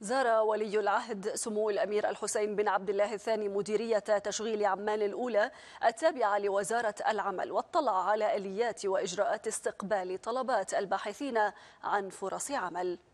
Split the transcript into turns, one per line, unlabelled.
زار ولي العهد سمو الأمير الحسين بن عبد الله الثاني مديرية تشغيل عمان الأولى التابعة لوزارة العمل واطلع على آليات وإجراءات استقبال طلبات الباحثين عن فرص عمل